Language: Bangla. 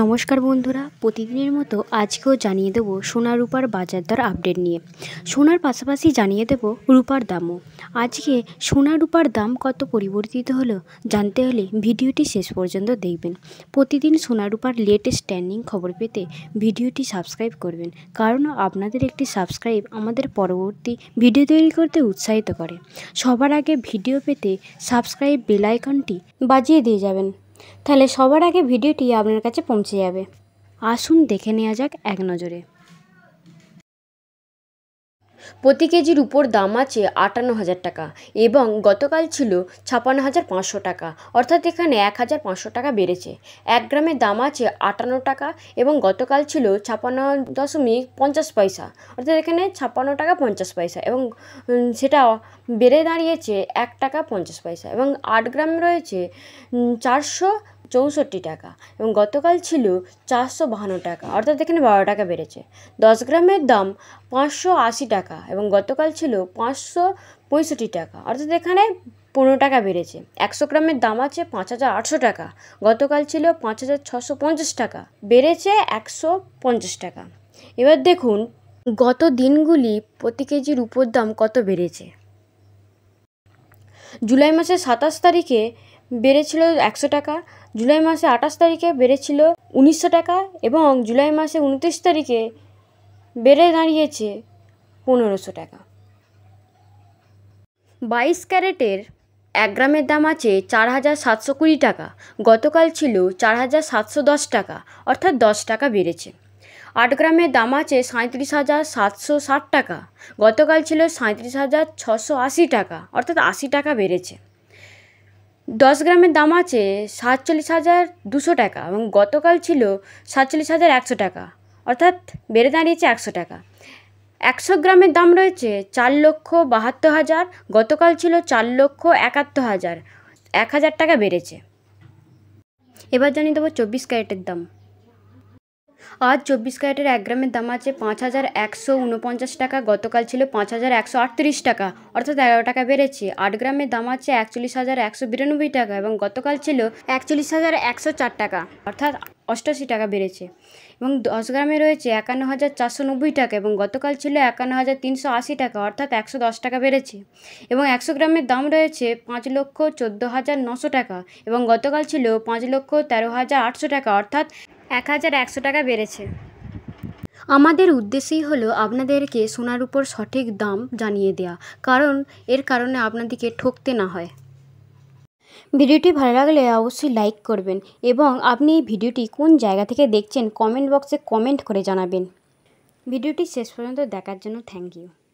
নমস্কার বন্ধুরা প্রতিদিনের মতো আজকেও জানিয়ে দেবো সোনা রূপার বাজার দর আপডেট নিয়ে সোনার পাশাপাশি জানিয়ে দেব রূপার দামও আজকে সোনা রূপার দাম কত পরিবর্তিত হলো জানতে হলে ভিডিওটি শেষ পর্যন্ত দেখবেন প্রতিদিন সোনা রূপার লেটেস্ট ট্রেন্ডিং খবর পেতে ভিডিওটি সাবস্ক্রাইব করবেন কারণ আপনাদের একটি সাবস্ক্রাইব আমাদের পরবর্তী ভিডিও তৈরি করতে উৎসাহিত করে সবার আগে ভিডিও পেতে সাবস্ক্রাইব বেল আইকনটি বাজিয়ে দিয়ে যাবেন তাহলে সবার আগে ভিডিওটি আপনার কাছে পৌঁছে যাবে আসুন দেখে নেওয়া যাক এক নজরে প্রতি কেজির উপর দাম আছে আটান্ন হাজার টাকা এবং গতকাল ছিল ছাপান্ন হাজার পাঁচশো টাকা অর্থাৎ এখানে এক হাজার পাঁচশো টাকা বেড়েছে এক গ্রামের দাম আছে আটান্ন টাকা এবং গতকাল ছিল ছাপান্ন দশমিক পঞ্চাশ পয়সা অর্থাৎ এখানে ছাপান্ন টাকা পঞ্চাশ পয়সা এবং সেটা বেড়ে দাঁড়িয়েছে এক টাকা পঞ্চাশ পয়সা এবং আট গ্রাম রয়েছে চারশো চৌষট্টি টাকা এবং গতকাল ছিল চারশো বাহান্ন টাকা অর্থাৎ এখানে বারো টাকা বেড়েছে দশ গ্রামের দাম পাঁচশো আশি টাকা এবং গতকাল ছিল পাঁচশো পঁয়ষট্টি টাকা অর্থাৎ এখানে পনেরো টাকা বেড়েছে একশো গ্রামের দাম আছে পাঁচ হাজার আটশো টাকা গতকাল ছিল পাঁচ হাজার ছশো পঞ্চাশ টাকা বেড়েছে একশো পঞ্চাশ টাকা এবার দেখুন গত দিনগুলি প্রতি কেজির উপর দাম কত বেড়েছে জুলাই মাসের সাতাশ তারিখে বেড়েছিল একশো টাকা জুলাই মাসে আঠাশ তারিখে বেড়েছিল উনিশশো টাকা এবং জুলাই মাসে উনত্রিশ তারিখে বেড়ে দাঁড়িয়েছে পনেরোশো টাকা বাইশ ক্যারেটের এক গ্রামের দাম আছে চার হাজার সাতশো কুড়ি টাকা গতকাল ছিল চার হাজার সাতশো দশ টাকা অর্থাৎ দশ টাকা বেড়েছে আট গ্রামের দাম আছে সাঁত্রিশ হাজার সাতশো ষাট টাকা গতকাল ছিল সাঁত্রিশ হাজার ছশো আশি টাকা অর্থাৎ আশি টাকা বেড়েছে দশ গ্রামের দাম আছে সাতচল্লিশ হাজার দুশো টাকা এবং গতকাল ছিল সাতচল্লিশ হাজার একশো টাকা অর্থাৎ বেড়ে দাঁড়িয়েছে একশো টাকা একশো গ্রামের দাম রয়েছে চার লক্ষ বাহাত্তর হাজার গতকাল ছিল চার লক্ষ একাত্তর হাজার এক হাজার টাকা বেড়েছে এবার জানিয়ে দেবো চব্বিশ ক্যারেটের দাম আজ চব্বিশ ক্যারেটের এক গ্রামের দাম আছে পাঁচ হাজার একশো উনপঞ্চাশ টাকা গতকাল ছিল পাঁচ হাজার একশো আটত্রিশ টাকা অর্থাৎ এগারো টাকা বেড়েছে আট গ্রামের দাম আছে একচল্লিশ হাজার একশো বিরানব্বই টাকা এবং গতকাল ছিল একচল্লিশ হাজার একশো চার টাকা অর্থাৎ অষ্টাশি টাকা বেড়েছে এবং দশ গ্রামে রয়েছে একান্ন হাজার চারশো নব্বই টাকা এবং গতকাল ছিল একান্ন হাজার তিনশো আশি টাকা অর্থাৎ একশো দশ টাকা বেড়েছে এবং একশো গ্রামের দাম রয়েছে পাঁচ লক্ষ চোদ্দো হাজার নশো টাকা এবং গতকাল ছিল পাঁচ লক্ষ তেরো হাজার আটশো টাকা অর্থাৎ এক হাজার একশো টাকা বেড়েছে আমাদের উদ্দেশ্যই হলো আপনাদেরকে সোনার উপর সঠিক দাম জানিয়ে দেয়া কারণ এর কারণে আপনাদেরকে ঠকতে না হয় ভিডিওটি ভালো লাগলে অবশ্যই লাইক করবেন এবং আপনি এই ভিডিওটি কোন জায়গা থেকে দেখছেন কমেন্ট বক্সে কমেন্ট করে জানাবেন ভিডিওটি শেষ পর্যন্ত দেখার জন্য থ্যাংক ইউ